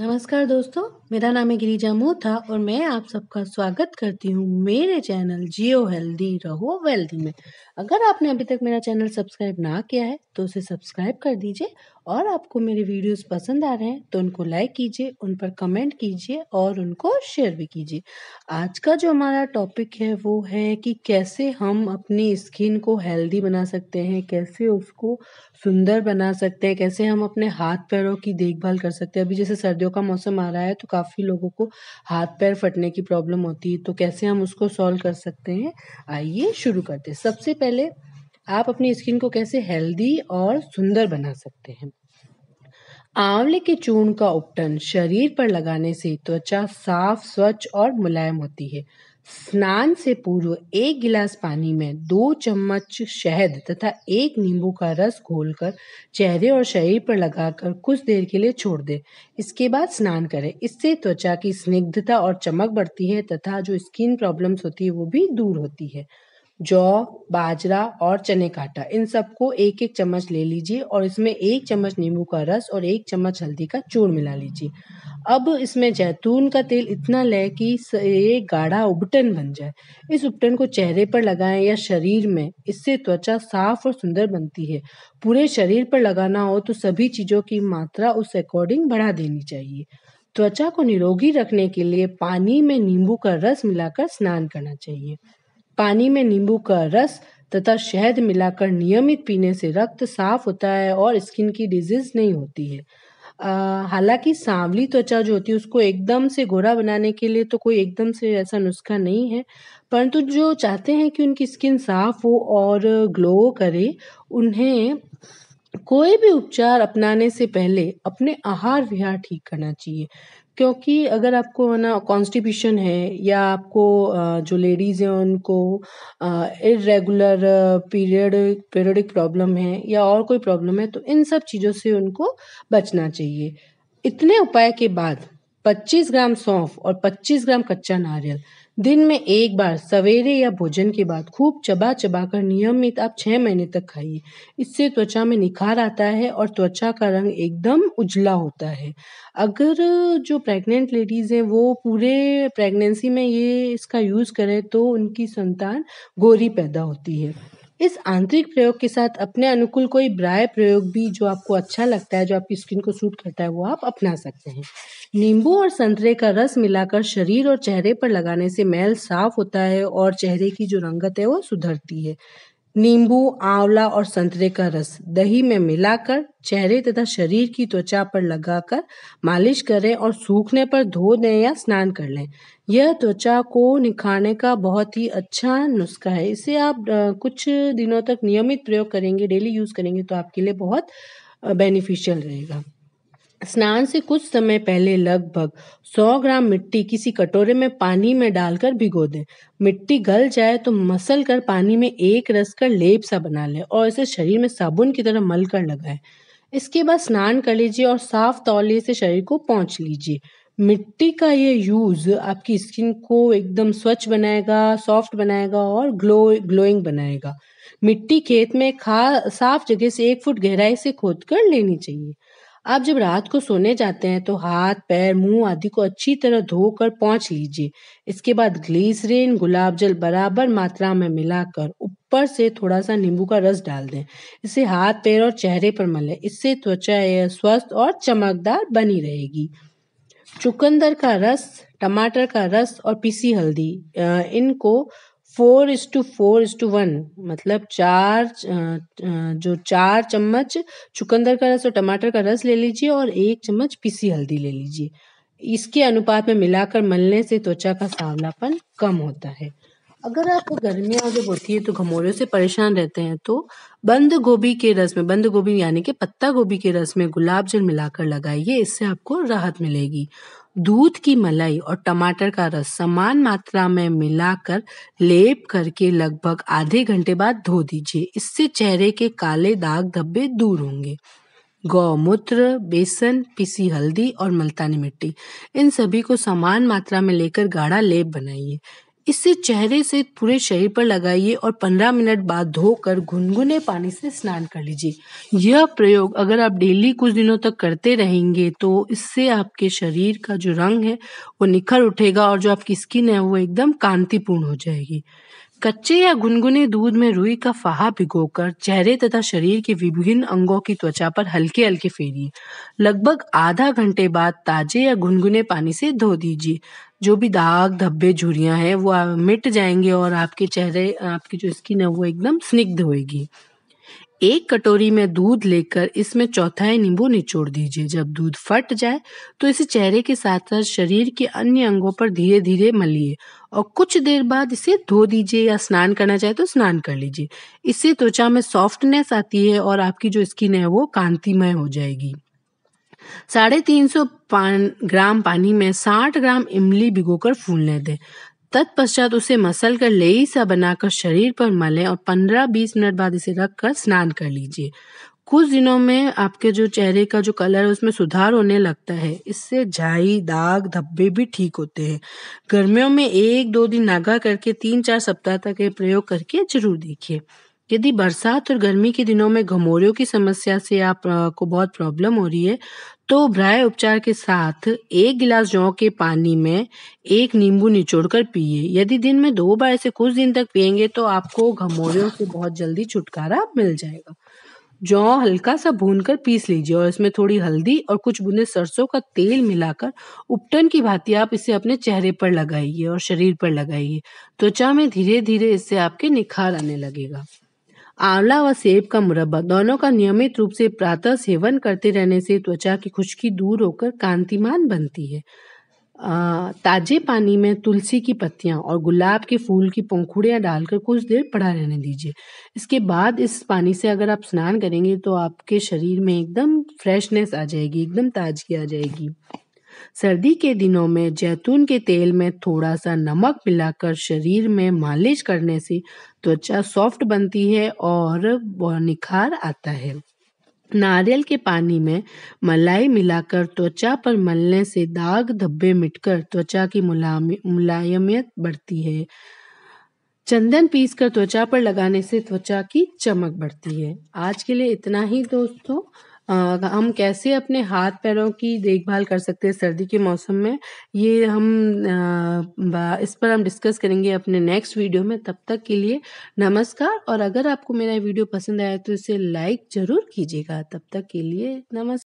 नमस्कार दोस्तों मेरा नाम है गिरिजा मोथा और मैं आप सबका स्वागत करती हूँ मेरे चैनल जियो हेल्दी रहो वेल्दी में अगर आपने अभी तक मेरा चैनल सब्सक्राइब ना किया है तो उसे सब्सक्राइब कर दीजिए और आपको मेरे वीडियोस पसंद आ रहे हैं तो उनको लाइक कीजिए उन पर कमेंट कीजिए और उनको शेयर भी कीजिए आज का जो हमारा टॉपिक है वो है कि कैसे हम अपनी स्किन को हेल्दी बना सकते हैं कैसे उसको सुंदर बना सकते हैं कैसे हम अपने हाथ पैरों की देखभाल कर सकते हैं अभी जैसे सर्दियों का मौसम आ रहा है तो काफ़ी लोगों को हाथ पैर फटने की प्रॉब्लम होती है तो कैसे हम उसको सॉल्व कर सकते हैं आइए शुरू करते हैं सबसे पहले आप अपनी स्किन को कैसे हेल्दी और सुंदर बना सकते हैं आंवले के चूर्ण का उपटन शरीर पर लगाने से त्वचा साफ स्वच्छ और मुलायम होती है स्नान से पूर्व एक गिलास पानी में दो चम्मच शहद तथा एक नींबू का रस घोलकर चेहरे और शरीर पर लगाकर कुछ देर के लिए छोड़ दें इसके बाद स्नान करें इससे त्वचा की स्निग्धता और चमक बढ़ती है तथा जो स्किन प्रॉब्लम्स होती है वो भी दूर होती है जौ बाजरा और चने का आटा इन सबको एक एक चम्मच ले लीजिए और इसमें एक चम्मच नींबू का रस और एक चम्मच हल्दी का चूर मिला लीजिए अब इसमें जैतून का तेल इतना लें कि ये गाढ़ा उबटन बन जाए इस उबटन को चेहरे पर लगाएं या शरीर में इससे त्वचा साफ और सुंदर बनती है पूरे शरीर पर लगाना हो तो सभी चीज़ों की मात्रा उस अकॉर्डिंग बढ़ा देनी चाहिए त्वचा को निरोगी रखने के लिए पानी में नींबू का रस मिलाकर स्नान करना चाहिए पानी में नींबू का रस तथा शहद मिलाकर नियमित पीने से रक्त साफ होता है और स्किन की डिजीज नहीं होती है हालांकि सांवली त्वचा जो होती है उसको एकदम से गोरा बनाने के लिए तो कोई एकदम से ऐसा नुस्खा नहीं है परंतु जो चाहते हैं कि उनकी स्किन साफ हो और ग्लो करे उन्हें कोई भी उपचार अपनाने से पहले अपने आहार विहार ठीक करना चाहिए क्योंकि अगर आपको है ना कॉन्स्टिट्यूशन है या आपको जो लेडीज़ हैं उनको इरेगुलर पीरियड पीरियडिक प्रॉब्लम है या और कोई प्रॉब्लम है तो इन सब चीज़ों से उनको बचना चाहिए इतने उपाय के बाद 25 ग्राम सौंफ और 25 ग्राम कच्चा नारियल दिन में एक बार सवेरे या भोजन के बाद खूब चबा चबा कर नियमित आप छः महीने तक खाइए इससे त्वचा में निखार आता है और त्वचा का रंग एकदम उजला होता है अगर जो प्रेग्नेंट लेडीज़ हैं वो पूरे प्रेगनेंसी में ये इसका यूज़ करें तो उनकी संतान गोरी पैदा होती है इस आंतरिक प्रयोग के साथ अपने अनुकूल कोई ब्राय प्रयोग भी जो आपको अच्छा लगता है जो आपकी स्किन को सूट करता है वो आप अपना सकते हैं नींबू और संतरे का रस मिलाकर शरीर और चेहरे पर लगाने से मैल साफ होता है और चेहरे की जो रंगत है वो सुधरती है नींबू आंवला और संतरे का रस दही में मिलाकर चेहरे तथा शरीर की त्वचा पर लगाकर मालिश करें और सूखने पर धो दें या स्नान कर लें यह त्वचा को निखारने का बहुत ही अच्छा नुस्खा है इसे आप कुछ दिनों तक नियमित प्रयोग करेंगे डेली यूज़ करेंगे तो आपके लिए बहुत बेनिफिशियल रहेगा स्नान से कुछ समय पहले लगभग 100 ग्राम मिट्टी किसी कटोरे में पानी में डालकर भिगो दें मिट्टी गल जाए तो मसल कर पानी में एक रस कर लेप सा बना लें और इसे शरीर में साबुन की तरह मल कर लगाएं इसके बाद स्नान कर लीजिए और साफ तौलिए से शरीर को पहुँच लीजिए मिट्टी का ये यूज़ आपकी स्किन को एकदम स्वच्छ बनाएगा सॉफ्ट बनाएगा और ग्लो ग्लोइंग बनाएगा मिट्टी खेत में खा साफ जगह से एक फुट गहराई से खोद कर लेनी चाहिए आप जब रात को सोने जाते हैं तो हाथ पैर मुंह आदि को अच्छी तरह धोकर पहुँच लीजिए इसके बाद ग्लीसरीन गुलाब जल बराबर मात्रा में मिलाकर ऊपर से थोड़ा सा नींबू का रस डाल दें इसे हाथ पैर और चेहरे पर मलें इससे त्वचा स्वस्थ और चमकदार बनी रहेगी चुकंदर का रस टमाटर का रस और पीसी हल्दी इनको four is to four is to one मतलब चार जो चार चम्मच चुकंदर का रस और टमाटर का रस ले लीजिए और एक चम्मच पीसी हल्दी ले लीजिए इसके अनुपात में मिलाकर मलने से त्वचा का सांवलापन कम होता है अगर आपको गर्मियाँ जब होती है तो घमोरे से परेशान रहते हैं तो बंद गोभी के रस में बंद गोभी यानी कि पत्ता गोभी के रस में गुलाब जल मिलाकर लगाइए इससे आपको राहत मिलेगी दूध की मलाई और टमाटर का रस समान मात्रा में मिलाकर लेप करके लगभग आधे घंटे बाद धो दीजिए इससे चेहरे के काले दाग धब्बे दूर होंगे गौमूत्र बेसन पीसी हल्दी और मल्तानी मिट्टी इन सभी को समान मात्रा में लेकर गाढ़ा लेप बनाइए इसे चेहरे से पूरे शरीर पर लगाइए और 15 मिनट बाद धोकर गुनगुने पानी से स्नान कर लीजिए यह प्रयोग अगर आप डेली कुछ दिनों तक करते रहेंगे तो इससे आपके शरीर का जो रंग है वो निखर उठेगा और जो आपकी स्किन है वो एकदम कांतिपूर्ण हो जाएगी कच्चे या गुनगुने दूध में रुई का फाहा भिगोकर चेहरे तथा शरीर के विभिन्न अंगों की त्वचा पर हल्के हल्के फेरिए लगभग आधा घंटे बाद ताजे या गुनगुने पानी से धो दीजिए जो भी दाग धब्बे झुरियाँ हैं वो मिट जाएंगे और आपके चेहरे आपकी जो स्किन है वो एकदम स्निग्ध होएगी एक कटोरी में दूध लेकर इसमें चौथाई नींबू निचोड़ दीजिए जब दूध फट जाए तो इसे चेहरे के साथ साथ शरीर के अन्य अंगों पर धीरे धीरे मलिए और कुछ देर बाद इसे धो दीजिए या स्नान करना चाहे तो स्नान कर लीजिए इससे त्वचा में सॉफ्टनेस आती है और आपकी जो स्किन है वो कांतिमय हो जाएगी साढ़े तीन सौ पान, ग्राम पानी में साठ ग्राम इमली भिगोकर फूलने दें तत्पश्चात उसे मसल कर लेई सा बनाकर शरीर पर मले और 15-20 मिनट बाद इसे रख कर स्नान कर लीजिए कुछ दिनों में आपके जो चेहरे का जो कलर है उसमें सुधार होने लगता है इससे झाई दाग धब्बे भी ठीक होते हैं गर्मियों में एक दो दिन नागा करके तीन चार सप्ताह तक ये प्रयोग करके जरूर देखिए यदि बरसात और गर्मी के दिनों में घमोरियों की समस्या से आप को बहुत प्रॉब्लम हो रही है तो ब्राय उपचार के साथ एक गिलास जौ के पानी में एक नींबू निचोड़कर पिए यदि दिन में दो बार से कुछ दिन तक पिएंगे तो आपको घमोरियों से बहुत जल्दी छुटकारा मिल जाएगा जौ हल्का सा भूनकर पीस लीजिए और इसमें थोड़ी हल्दी और कुछ बुने सरसों का तेल मिलाकर उपटन की भांति आप इसे अपने चेहरे पर लगाइए और शरीर पर लगाइए त्वचा में धीरे धीरे इससे आपके निखार आने लगेगा आंवला व सेब का मुरब्बा दोनों का नियमित रूप से प्रातः सेवन करते रहने से त्वचा की खुश्की दूर होकर कांतिमान बनती है ताजे पानी में तुलसी की पत्तियां और गुलाब के फूल की पंखुड़ियां डालकर कुछ देर पड़ा रहने दीजिए इसके बाद इस पानी से अगर आप स्नान करेंगे तो आपके शरीर में एकदम फ्रेशनेस आ जाएगी एकदम ताजगी आ जाएगी सर्दी के दिनों में जैतून के तेल में थोड़ा सा नमक मिलाकर शरीर में मालिश करने से त्वचा सॉफ्ट बनती है और निखार आता है नारियल के पानी में मलाई मिलाकर त्वचा पर मलने से दाग धब्बे मिटकर त्वचा की मुलायमियत बढ़ती है चंदन पीसकर त्वचा पर लगाने से त्वचा की चमक बढ़ती है आज के लिए इतना ही दोस्तों हम कैसे अपने हाथ पैरों की देखभाल कर सकते हैं सर्दी के मौसम में ये हम इस पर हम डिस्कस करेंगे अपने नेक्स्ट वीडियो में तब तक के लिए नमस्कार और अगर आपको मेरा वीडियो पसंद आया तो इसे लाइक ज़रूर कीजिएगा तब तक के लिए नमस्कार